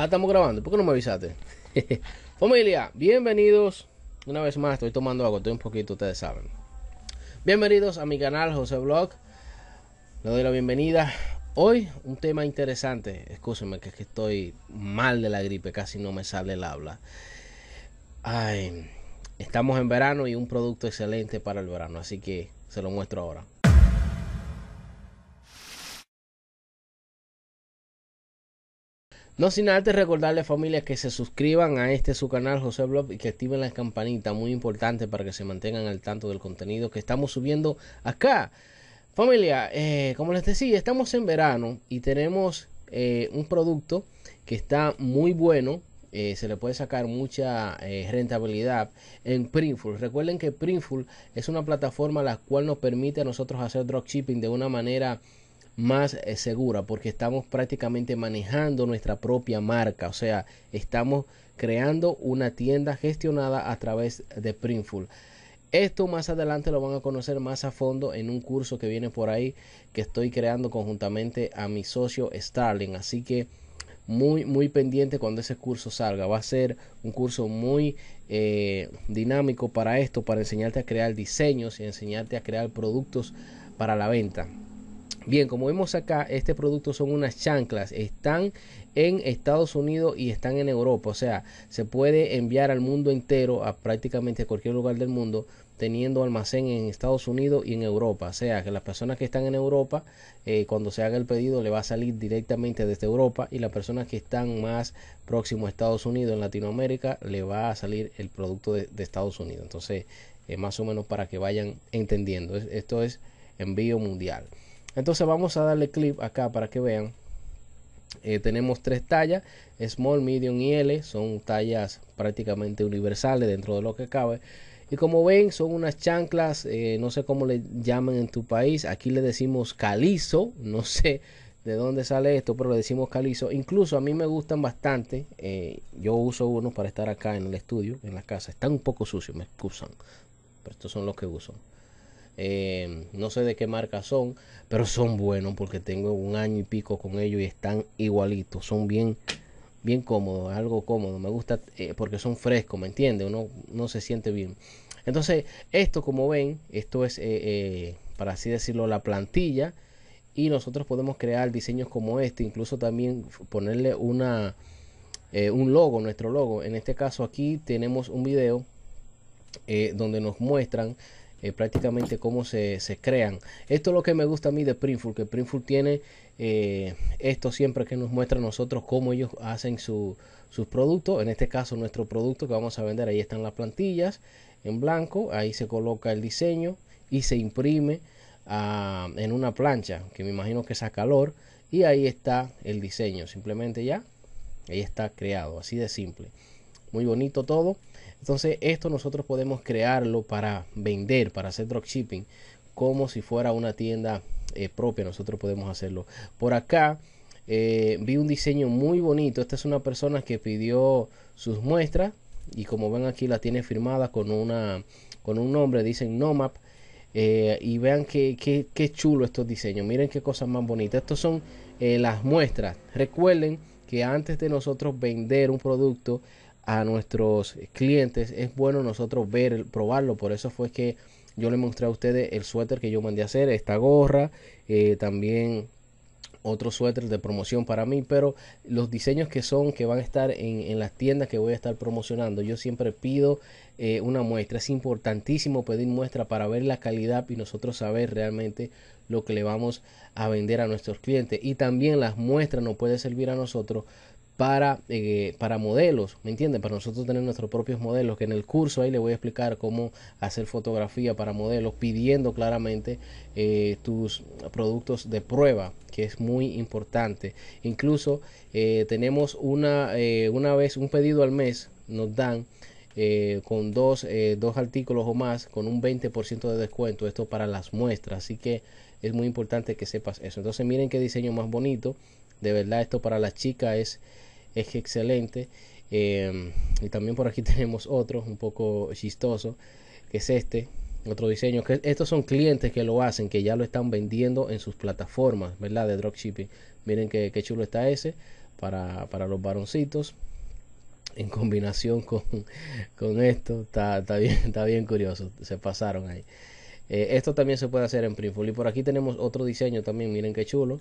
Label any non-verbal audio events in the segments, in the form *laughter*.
Ah, estamos grabando. ¿Por qué no me avisaste? *laughs* Familia, bienvenidos. Una vez más, estoy tomando agua, estoy un poquito, ustedes saben. Bienvenidos a mi canal José Blog. Le doy la bienvenida. Hoy un tema interesante. Escúcheme que es que estoy mal de la gripe, casi no me sale el habla. estamos en verano y un producto excelente para el verano, así que se lo muestro ahora. No sin antes recordarle familia que se suscriban a este su canal José Blog y que activen la campanita, muy importante para que se mantengan al tanto del contenido que estamos subiendo acá. Familia, eh, como les decía, estamos en verano y tenemos eh, un producto que está muy bueno. Eh, se le puede sacar mucha rentabilidad en Printful. Recuerden que Printful es una plataforma la cual nos permite a nosotros hacer dropshipping de una manera más eh, segura porque estamos prácticamente manejando nuestra propia marca, o sea, estamos creando una tienda gestionada a través de Printful. Esto más adelante lo van a conocer más a fondo en un curso que viene por ahí que estoy creando conjuntamente a mi socio Starling, así que muy muy pendiente cuando ese curso salga. Va a ser un curso muy eh, dinámico para esto, para enseñarte a crear diseños y enseñarte a crear productos para la venta. Bien, como vemos acá, este producto son unas chanclas. Están en Estados Unidos y están en Europa. O sea, se puede enviar al mundo entero, a prácticamente cualquier lugar del mundo, teniendo almacén en Estados Unidos y en Europa. O sea, que las personas que están en Europa, eh, cuando se haga el pedido, le va a salir directamente desde Europa y las personas que están más próximo a Estados Unidos, en Latinoamérica, le va a salir el producto de, Estados Unidos. Entonces, más o menos para que vayan entendiendo. Esto es envío mundial. Entonces vamos a darle clip acá para que vean. Eh, tenemos tres tallas, small, medium y L, son tallas prácticamente universales dentro de lo que cabe. Y como ven, son unas chanclas, eh, no sé cómo le llaman en tu país, aquí le decimos calizo, no *laughs* sé de dónde sale esto, pero le decimos calizo. Incluso a mí me gustan bastante, eh, yo uso uno para estar acá en el estudio, en la casa. Están un poco sucios, me excusan, pero estos son los que uso. Eh, no sé de qué marca son, pero son buenos porque tengo un año y pico con ellos y están igualitos, son bien, bien cómodos, algo cómodo, me gusta eh, porque son frescos, ¿me entiende Uno no se siente bien. Entonces, esto como ven, esto es, eh, para así decirlo, la plantilla y nosotros podemos crear diseños como este, incluso también ponerle una, un logo, nuestro logo. En este caso aquí tenemos un video donde nos muestran eh, prácticamente cómo se, crean. Esto es lo que me gusta a mí de Printful, que Printful tiene eh, esto siempre que nos muestra a nosotros cómo ellos hacen su, sus productos. En este caso nuestro producto que vamos a vender, ahí están las plantillas en blanco, ahí se coloca el diseño y se imprime ah, en una plancha, que me imagino que es a calor, y ahí está el diseño, simplemente ya, ahí está creado, así de simple. Muy bonito todo. Entonces esto nosotros podemos crearlo para vender, para hacer dropshipping, como si fuera una tienda eh, propia, nosotros podemos hacerlo. Por acá eh, vi un diseño muy bonito, esta es una persona que pidió sus muestras y como ven aquí la tiene firmada con, una, con un nombre, dicen Nomap. Eh, y vean qué, qué, chulo estos diseños, miren qué cosas más bonitas. Estos son las muestras. Recuerden que antes de nosotros vender un producto, a nuestros clientes, es bueno nosotros ver, probarlo. Por eso fue que yo le mostré a ustedes el suéter que yo mandé a hacer, esta gorra, eh, también otro suéter de promoción para mí, pero los diseños que son, que van a estar en, las tiendas que voy a estar promocionando, yo siempre pido eh, una muestra. Es importantísimo pedir muestra para ver la calidad y nosotros saber realmente lo que le vamos a vender a nuestros clientes. Y también las muestras nos puede servir a nosotros eh, para, modelos, ¿me entienden? Para nosotros tener nuestros propios modelos, que en el curso ahí le voy a explicar cómo hacer fotografía para modelos, pidiendo claramente eh, tus productos de prueba, que es muy importante. Incluso eh, tenemos una, una vez, un pedido al mes, nos dan con dos, dos, artículos o más con un 20% de descuento. Esto para las muestras. Así que es muy importante que sepas eso. Entonces miren qué diseño más bonito. De verdad esto para las chicas es es excelente. Em, y también por aquí *laughs* tenemos otro, un poco chistoso, que es este, otro diseño. Que estos son clientes que lo hacen, que ya lo están vendiendo en sus plataformas, ¿verdad? De dropshipping. Miren que chulo está ese para, los varoncitos. En combinación *laughs* con, con esto, está, bien, *laughs* está bien curioso. Se pasaron ahí. Eh, esto también se puede hacer en Printful. Y por aquí tenemos otro diseño también, miren qué chulo.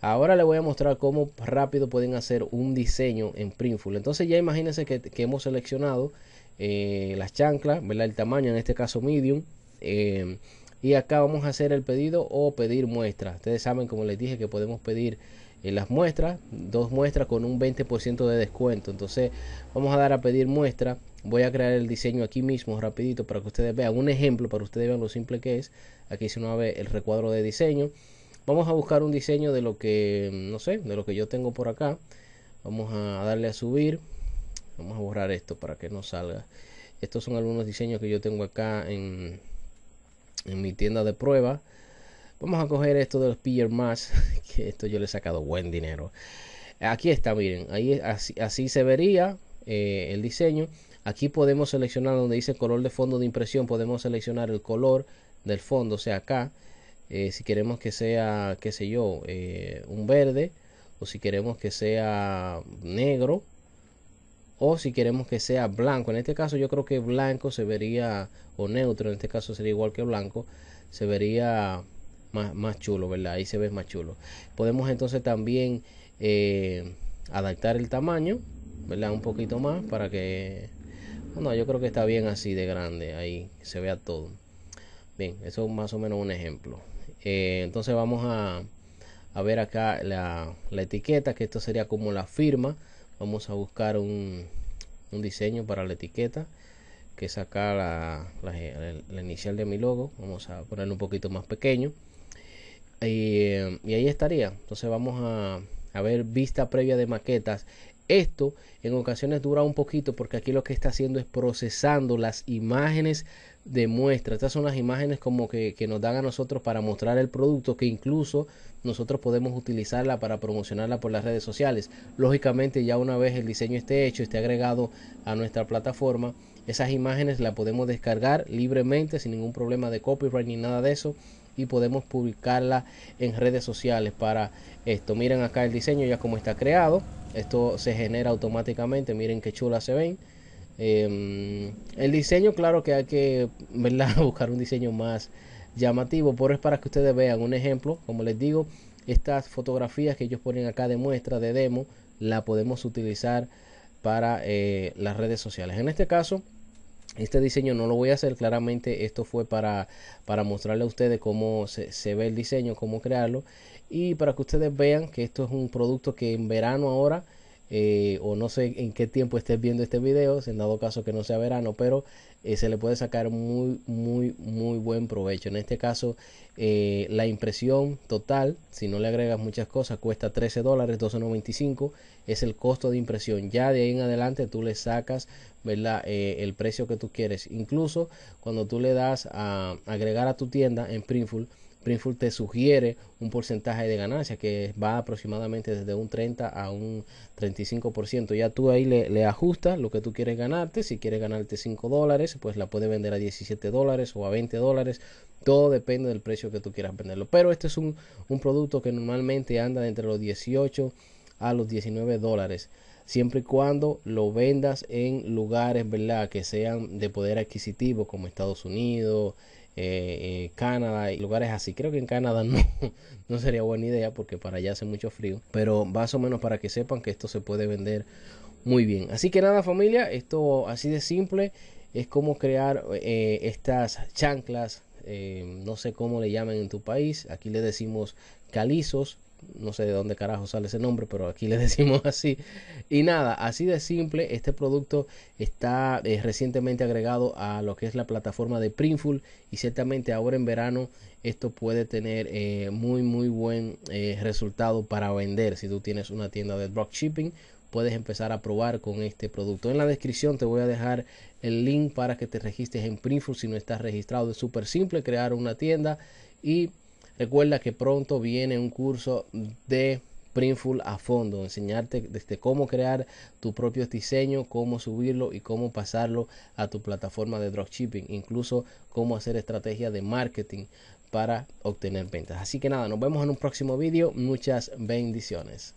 Ahora les voy a mostrar cómo rápido pueden hacer un diseño en Printful. Entonces ya imagínense que, hemos seleccionado eh, las chanclas, el tamaño, en este caso medium. Em, y acá vamos a hacer el pedido o pedir muestra. Ustedes saben, como les dije, que podemos pedir eh, las muestras, dos muestras con un 20% de descuento. Entonces vamos a dar a pedir muestra. Voy a crear el diseño aquí mismo rapidito para que ustedes vean un ejemplo, para ustedes vean lo simple que es. Aquí se nos ve el recuadro de diseño. Vamos a buscar un diseño de lo que, mm, no sé, de lo que yo tengo por acá. Vamos a darle a subir. Vamos a borrar esto para que no salga. Estos son algunos diseños que yo tengo acá en, mi tienda de prueba. Vamos a coger esto de los Pierre más, que esto yo le he sacado buen dinero. Aquí está, miren, ahí así, así se vería eh, el diseño. Aquí podemos seleccionar donde dice color de fondo de impresión, podemos seleccionar el color del fondo, o sea, acá eh, si queremos que sea, qué sé yo, eh, un verde, o si queremos que sea negro, o si queremos que sea blanco. En este caso yo creo que blanco se vería, o neutro, en este caso sería igual que blanco, se vería más, más chulo, ¿verdad? Ahí se ve más chulo. Podemos entonces también eh, adaptar el tamaño, ¿verdad? Un poquito más para que... Bueno, yo creo que está bien así de grande, ahí se vea todo. Bien, eso es más o menos un ejemplo. Eh, entonces vamos a, ver acá la, etiqueta que esto sería como la firma vamos a buscar un, un diseño para la etiqueta que es acá la, inicial de mi logo vamos a poner un poquito más pequeño eh, y, ahí estaría entonces vamos a, a ver vista previa de maquetas esto en ocasiones dura un poquito porque aquí lo que está haciendo es procesando las imágenes de muestra. Estas son las imágenes como que, nos dan a nosotros para mostrar el producto que incluso nosotros podemos utilizarla para promocionarla por las redes sociales. Lógicamente ya una vez el diseño esté hecho, esté agregado a nuestra plataforma, esas imágenes las podemos descargar libremente sin ningún problema de copyright ni nada de eso y podemos publicarla en redes sociales para esto. Miren acá el diseño ya como está creado. Esto se genera automáticamente. Miren qué chula se ven. Em, el diseño, claro que hay que *laughs* buscar un diseño más llamativo, pero es para que ustedes vean un ejemplo. Como les digo, estas fotografías que ellos ponen acá de muestra, de demo, la podemos utilizar para eh, las redes sociales. En este caso, este diseño no lo voy a hacer, claramente esto fue para, para mostrarle a ustedes cómo se, se, ve el diseño, cómo crearlo y para que ustedes vean que esto es un producto que en verano ahora eh, o no sé en qué tiempo estés viendo este video, en dado caso que no sea verano, pero eh, se le puede sacar muy, muy, muy buen provecho. En este caso, eh, la impresión total, si no le agregas muchas cosas, cuesta 13 dólares, 12.95 es el costo de impresión. Ya de ahí en adelante tú le sacas ¿verdad? Eh, el precio que tú quieres. Incluso cuando tú le das a agregar a tu tienda en Printful, Printful te sugiere un porcentaje de ganancia que va aproximadamente desde un 30 a un 35%. Ya tú ahí le, ajusta ajustas lo que tú quieres ganarte. Si quieres ganarte 5 dólares, pues la puedes vender a 17 dólares o a 20 dólares. Todo depende del precio que tú quieras venderlo. Pero este es un, un producto que normalmente anda entre los 18 a los 19 dólares siempre y cuando lo vendas en lugares ¿verdad? que sean de poder adquisitivo como Estados Unidos, eh, eh, Canadá y lugares así. Creo que en Canadá *laughs* no, no sería buena idea porque para allá hace mucho frío. Pero más o menos para que sepan que esto se puede vender muy bien. Así que nada familia, esto así de simple es como crear eh, estas chanclas. no sé cómo le llaman en tu país. Aquí le decimos calizos no sé de dónde carajo sale ese nombre, pero aquí le *laughs* decimos así. Y nada, así de simple, este producto está eh, recientemente agregado a lo que es la plataforma de Printful y ciertamente ahora en verano esto puede tener eh, muy muy buen eh, resultado para vender. Si tú tienes una tienda de dropshipping, puedes empezar a probar con este producto. En la descripción te voy a dejar el link para que te registres en Printful si no estás registrado. Es súper simple crear una tienda y Recuerda que pronto viene un curso de Printful a fondo, enseñarte desde cómo crear tu propio diseño, cómo subirlo y cómo pasarlo a tu plataforma de dropshipping, incluso cómo hacer estrategias de marketing para obtener ventas. Así que nada, nos vemos en un próximo vídeo. Muchas bendiciones.